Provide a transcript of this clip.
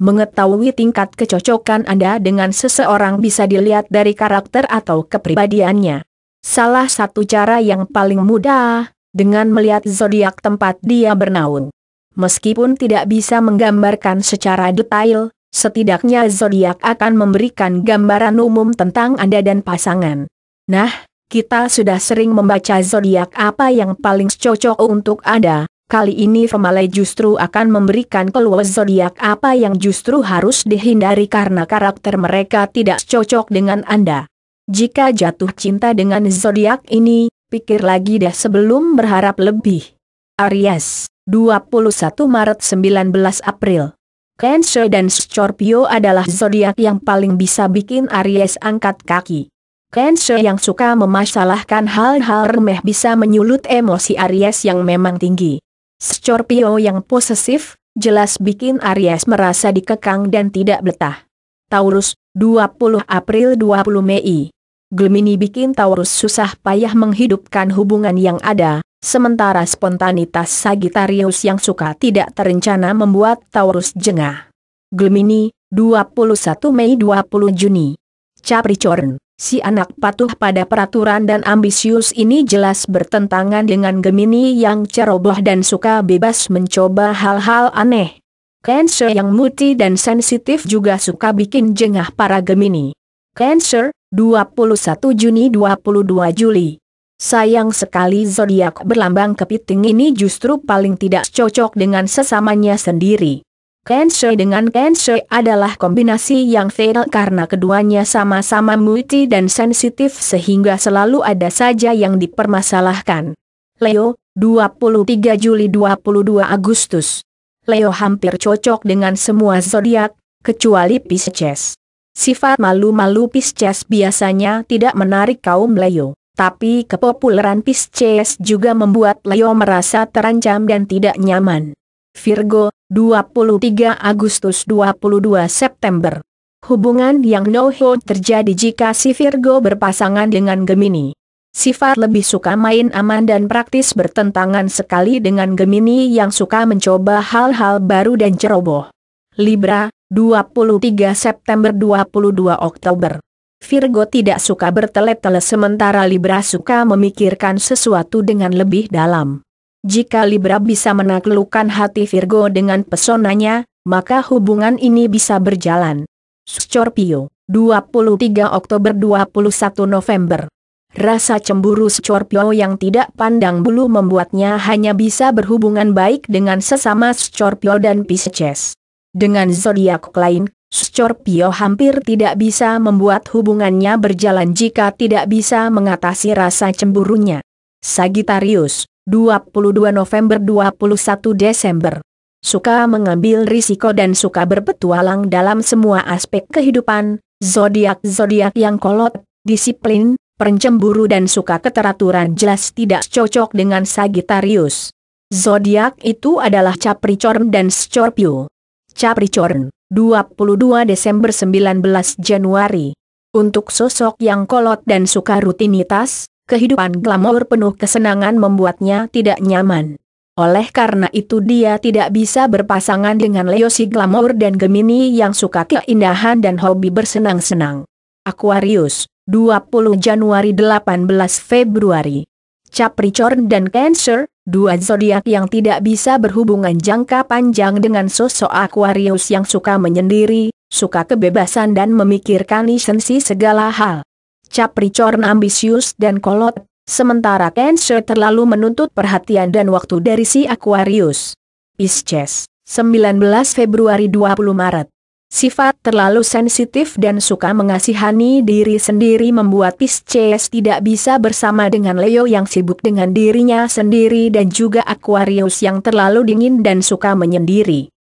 Mengetahui tingkat kecocokan Anda dengan seseorang bisa dilihat dari karakter atau kepribadiannya. Salah satu cara yang paling mudah, dengan melihat zodiak tempat dia bernaung. Meskipun tidak bisa menggambarkan secara detail, setidaknya zodiak akan memberikan gambaran umum tentang Anda dan pasangan. Nah, kita sudah sering membaca zodiak apa yang paling cocok untuk Anda, Kali ini Female justru akan memberikan keluar zodiak apa yang justru harus dihindari karena karakter mereka tidak cocok dengan Anda. Jika jatuh cinta dengan zodiak ini, pikir lagi deh sebelum berharap lebih. Aries, 21 Maret 19 April. Cancer dan Scorpio adalah zodiak yang paling bisa bikin Aries angkat kaki. Cancer yang suka memasalahkan hal-hal remeh bisa menyulut emosi Aries yang memang tinggi. Scorpio yang posesif, jelas bikin Aries merasa dikekang dan tidak betah. Taurus, 20 April 20 Mei. Gemini bikin Taurus susah payah menghidupkan hubungan yang ada, sementara spontanitas Sagittarius yang suka tidak terencana membuat Taurus jengah. Gemini, 21 Mei 20 Juni. Capricorn Si anak patuh pada peraturan dan ambisius ini jelas bertentangan dengan Gemini yang ceroboh dan suka bebas mencoba hal-hal aneh. Cancer yang muti dan sensitif juga suka bikin jengah para Gemini. Cancer, 21 Juni 22 Juli. Sayang sekali zodiak berlambang kepiting ini justru paling tidak cocok dengan sesamanya sendiri. Kenshoi dengan Kenshoi adalah kombinasi yang fatal karena keduanya sama-sama multi dan sensitif sehingga selalu ada saja yang dipermasalahkan. Leo, 23 Juli 22 Agustus. Leo hampir cocok dengan semua zodiak, kecuali Pisces. Sifat malu-malu Pisces biasanya tidak menarik kaum Leo, tapi kepopuleran Pisces juga membuat Leo merasa terancam dan tidak nyaman. Virgo, 23 Agustus 22 September. Hubungan yang no hold terjadi jika si Virgo berpasangan dengan Gemini. Sifat lebih suka main aman dan praktis bertentangan sekali dengan Gemini yang suka mencoba hal-hal baru dan ceroboh. Libra, 23 September 22 Oktober. Virgo tidak suka bertele-tele sementara Libra suka memikirkan sesuatu dengan lebih dalam. Jika Libra bisa menaklukkan hati Virgo dengan pesonanya, maka hubungan ini bisa berjalan. Scorpio, 23 Oktober 21 November. Rasa cemburu Scorpio yang tidak pandang bulu membuatnya hanya bisa berhubungan baik dengan sesama Scorpio dan Pisces. Dengan zodiak lain, Scorpio hampir tidak bisa membuat hubungannya berjalan jika tidak bisa mengatasi rasa cemburunya. Sagittarius, 22 November 21 Desember. Suka mengambil risiko dan suka berpetualang dalam semua aspek kehidupan, zodiak-zodiak yang kolot, disiplin, pencemburu dan suka keteraturan jelas tidak cocok dengan Sagittarius. Zodiak itu adalah Capricorn dan Scorpio. Capricorn, 22 Desember 19 Januari. Untuk sosok yang kolot dan suka rutinitas, kehidupan glamor penuh kesenangan membuatnya tidak nyaman. Oleh karena itu dia tidak bisa berpasangan dengan Leo si glamor dan Gemini yang suka keindahan dan hobi bersenang-senang. Aquarius, 20 Januari 18 Februari. Capricorn dan Cancer, dua zodiak yang tidak bisa berhubungan jangka panjang dengan sosok Aquarius yang suka menyendiri, suka kebebasan dan memikirkan lisensi segala hal. Capricorn ambisius dan kolot, sementara Cancer terlalu menuntut perhatian dan waktu dari si Aquarius. Pisces, 19 Februari 20 Maret. Sifat terlalu sensitif dan suka mengasihani diri sendiri membuat Pisces tidak bisa bersama dengan Leo yang sibuk dengan dirinya sendiri dan juga Aquarius yang terlalu dingin dan suka menyendiri.